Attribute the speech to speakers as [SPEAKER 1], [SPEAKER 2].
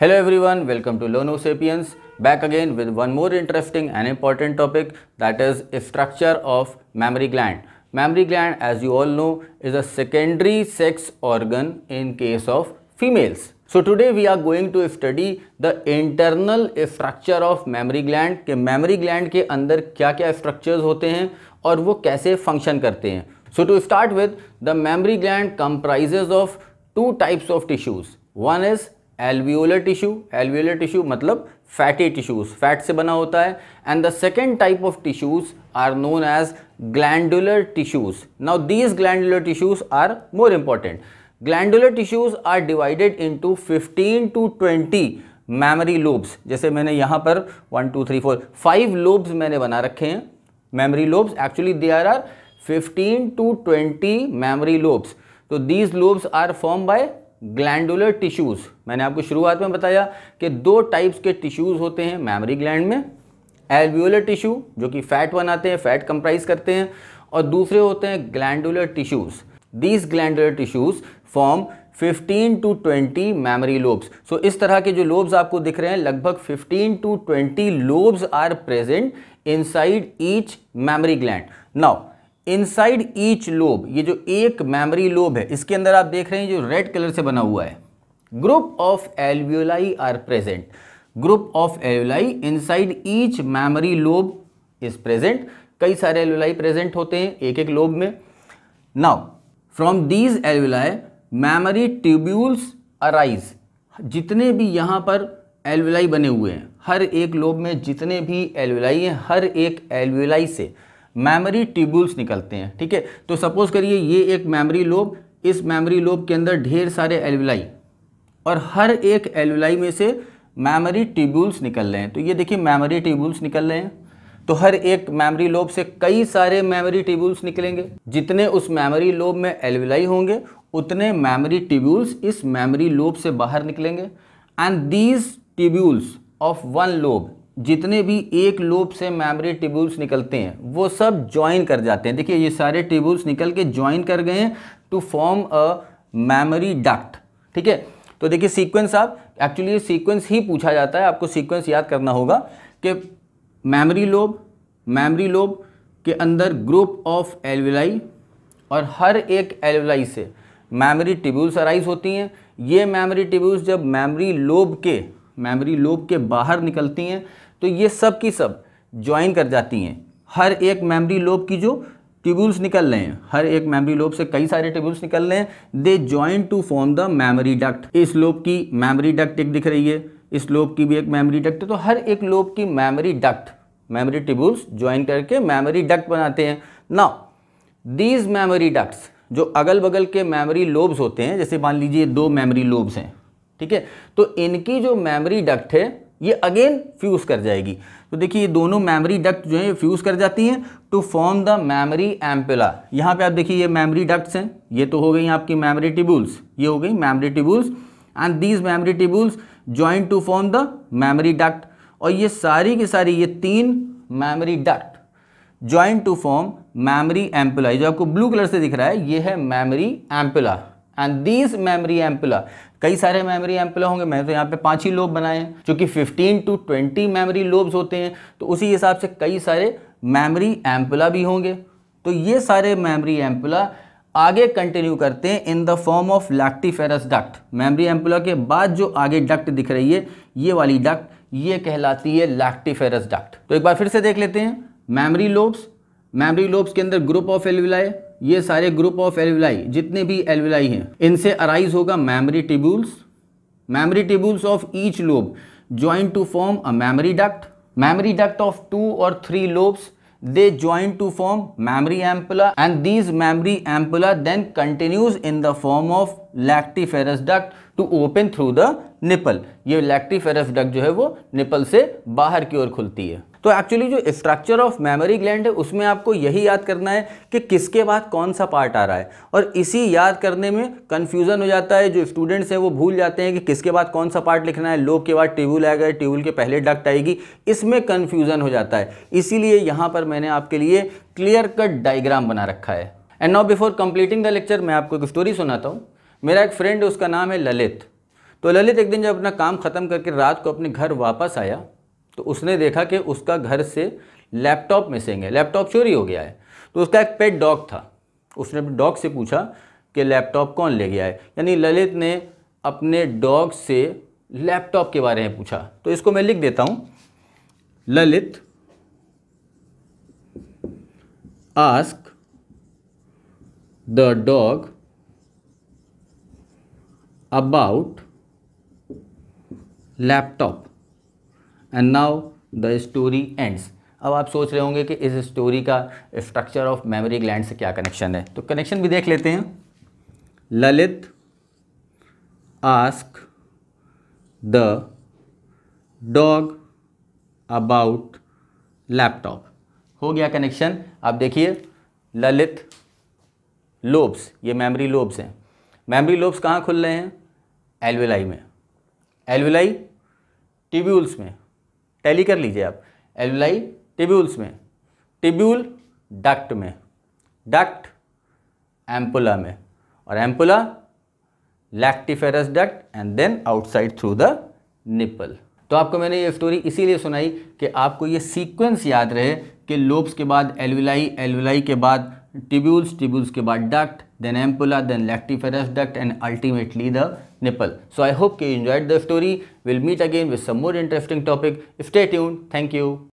[SPEAKER 1] Hello everyone welcome to learn osapiens back again with one more interesting and important topic that is structure of mammary gland mammary gland as you all know is a secondary sex organ in case of females so today we are going to study the internal structure of mammary gland के mammary gland के अंदर क्या क्या structures होते हैं और वो कैसे फंक्शन करते हैं so to start with the mammary gland comprises of two types of tissues one is alveolar tissue alveolar tissue मतलब फैटी टिश्यूज फैट से बना होता है and the second type of tissues are known as glandular tissues now these glandular tissues are more important glandular tissues are divided into fifteen to twenty mammary lobes जैसे मैंने यहाँ पर one two three four five lobes मैंने बना रखे हैं mammary lobes actually they are are fifteen to twenty mammary lobes तो these lobes are form by glandular tissues मैंने आपको शुरुआत में बताया कि दो टाइप्स के टिश्यूज़ होते हैं मैमरी ग्लैंड में एल्वियोलर टिश्यू जो कि फैट बनाते हैं फैट कंप्राइज करते हैं और दूसरे होते हैं glandular tissues these glandular tissues form 15 to 20 mammary lobes so इस तरह के जो लोब्स आपको दिख रहे हैं लगभग 15 to 20 lobes are present inside each mammary gland now inside each lobe ये जो एक मेमोरी लोब है इसके अंदर आप देख रहे हैं जो रेड कलर से बना हुआ है group of alveoli are present group of alveoli inside each mammary lobe is present कई सारे एल्वियोलाई प्रेजेंट होते हैं एक एक लोब में now from these alveoli mammary tubules arise जितने भी यहां पर एल्वियोलाई बने हुए हैं हर एक लोब में जितने भी एल्वियोलाई हैं हर एक एल्वियोलाई से मेमोरी ट्यूबुल्स निकलते हैं ठीक है तो सपोज करिए ये एक मेमोरी लोब इस मेमोरी लोब के अंदर ढेर सारे एलविलाई और हर एक एलविलाई में से मेमोरी ट्यूबुल्स निकल रहे हैं तो ये देखिए मेमोरी ट्यूबुल्स निकल रहे हैं तो हर एक मेमोरी लोब से कई सारे मेमोरी ट्यूबुल्स निकलेंगे जितने उस मेमोरी लोब में एलविलाई होंगे उतने मेमोरी ट्यूबुल्स इस मेमोरी लोब से बाहर निकलेंगे and these tubules of one lobe जितने भी एक लूप से मेमोरी टिबुल्स निकलते हैं वो सब ज्वाइन कर जाते हैं देखिए ये सारे ट्यूबल्स निकल के ज्वाइन कर गए हैं to form a mammary duct ठीक है तो देखिए सीक्वेंस आप एक्चुअली ये सीक्वेंस ही पूछा जाता है आपको सीक्वेंस याद करना होगा कि मेमोरी लोब मेमोरी लोब के अंदर ग्रुप ऑफ एलविलाई और हर एक एलविलाई से मेमोरी टिब्यूल्स अराइज होती हैं ये मेमोरी टिब्यूल्स जब मेमोरी लोब के मेमोरी लोब के बाहर निकलती हैं तो ये सब की सब ज्वाइन कर जाती हैं हर एक मेमरी लोब की जो ट्यूब्यूल्स निकल रहे हैं हर एक मेमरी लोब से कई सारे ट्यूब्यूल्स निकल रहे हैं they join to form the mammary duct इस लोब की मेमोरी डक्ट एक दिख रही है इस लोब की भी एक मेमरी डक्ट है तो हर एक लोब की mammary duct mammary tubules join करके मेमोरी डक्ट बनाते हैं ना दीज मेमोरी डक्ट्स जो अगल बगल के मेमोरी लोब्स होते हैं जैसे मान लीजिए दो मेमोरी लोब्स हैं ठीक है तो इनकी जो मेमोरी डक्ट है ये अगेन फ्यूज़ कर जाएगी तो देखिए ये दोनों मेमोरी डक्ट जो है फ्यूज़ कर जाती हैं to form the mammary ampulla यहाँ पे आप देखिए ये मेमोरी डक्ट्स हैं ये तो हो गई आपकी मेमोरी टिबुल्स ये हो गई mammary tubules and these mammary tubules join to form the mammary duct और ये सारी की सारी ये तीन mammary duct join to form mammary ampulla जो आपको ब्लू कलर से दिख रहा है ये है mammary ampulla and these mammary ampulla कई सारे मेमोरी एम्पुला होंगे मैंने तो यहाँ पे पांच ही लोब बनाए हैं जो कि fifteen to twenty mammary lobes होते हैं तो उसी हिसाब से कई सारे मेमोरी एम्पुला भी होंगे तो ये सारे मेमोरी एम्पुला आगे कंटिन्यू करते हैं in the form of lactiferous duct mammary ampulla के बाद जो आगे डक्ट दिख रही है ये वाली डक्ट ये कहलाती है लैक्टिफेरस डक्ट तो एक बार फिर से देख लेते हैं मेमरी लोब्स मैमरी लोब्स के अंदर ग्रुप ऑफ एलविलाई ये सारे ग्रुप ऑफ एलविलाई जितने भी एलविलाई हैं इनसे अराइज होगा mammary tubules mammary tubules of each lobe join to form a mammary duct mammary duct of two और three lobes they joint to form mammary ampulla and these mammary ampulla then continues in the form of lactiferous duct to open through the nipple ये lactiferous duct जो है वो nipple से बाहर की ओर खुलती है तो एक्चुअली जो स्ट्रक्चर ऑफ मेमोरी ग्लैंड है उसमें आपको यही याद करना है कि किसके बाद कौन सा पार्ट आ रहा है और इसी याद करने में कन्फ्यूज़न हो जाता है जो स्टूडेंट्स हैं वो भूल जाते हैं कि किसके बाद कौन सा पार्ट लिखना है लोग के बाद ट्यूबुल आएगा ट्यूबुल के पहले डक्ट आएगी इसमें कन्फ्यूज़न हो जाता है इसीलिए यहाँ पर मैंने आपके लिए क्लियर कट डाइग्राम बना रखा है and now before completing the lecture मैं आपको एक स्टोरी सुनाता हूँ मेरा एक फ्रेंड है उसका नाम है ललित तो ललित एक दिन जब अपना काम ख़त्म करके रात को अपने घर वापस आया तो उसने देखा कि उसका घर से लैपटॉप मिसिंग है लैपटॉप चोरी हो गया है तो उसका एक पेट डॉग था उसने डॉग से पूछा कि लैपटॉप कौन ले गया है यानी ललित ने अपने डॉग से लैपटॉप के बारे में पूछा तो इसको मैं लिख देता हूँ Lalit ask the dog about laptop and now the story ends अब आप सोच रहे होंगे कि इस स्टोरी का स्ट्रक्चर ऑफ मेमोरी ग्लैंड से क्या कनेक्शन है तो कनेक्शन भी देख लेते हैं Lalit ask the dog about laptop हो गया कनेक्शन आप देखिए ललित लोब्स ये मेमोरी लोब्स हैं मेमोरी लोब्स कहाँ खुल रहे हैं एलविलाई में एलविलाई टिब्यूल्स में टैली कर लीजिए आप एलुलाई टिब्यूल्स में टिब्यूल डक्ट में डक्ट एम्पुला में और ampulla lactiferous duct and then outside through the nipple तो आपको मैंने ये स्टोरी इसीलिए सुनाई कि आपको ये सीक्वेंस याद रहे कि लोब्स के बाद एलविलाई एलविलाई के बाद tubules, tubules ke baad duct, then ampulla, then lactiferous duct and ultimately the nipple. So I hope you enjoyed the story. We'll meet again with some more interesting topic. Stay tuned. Thank you.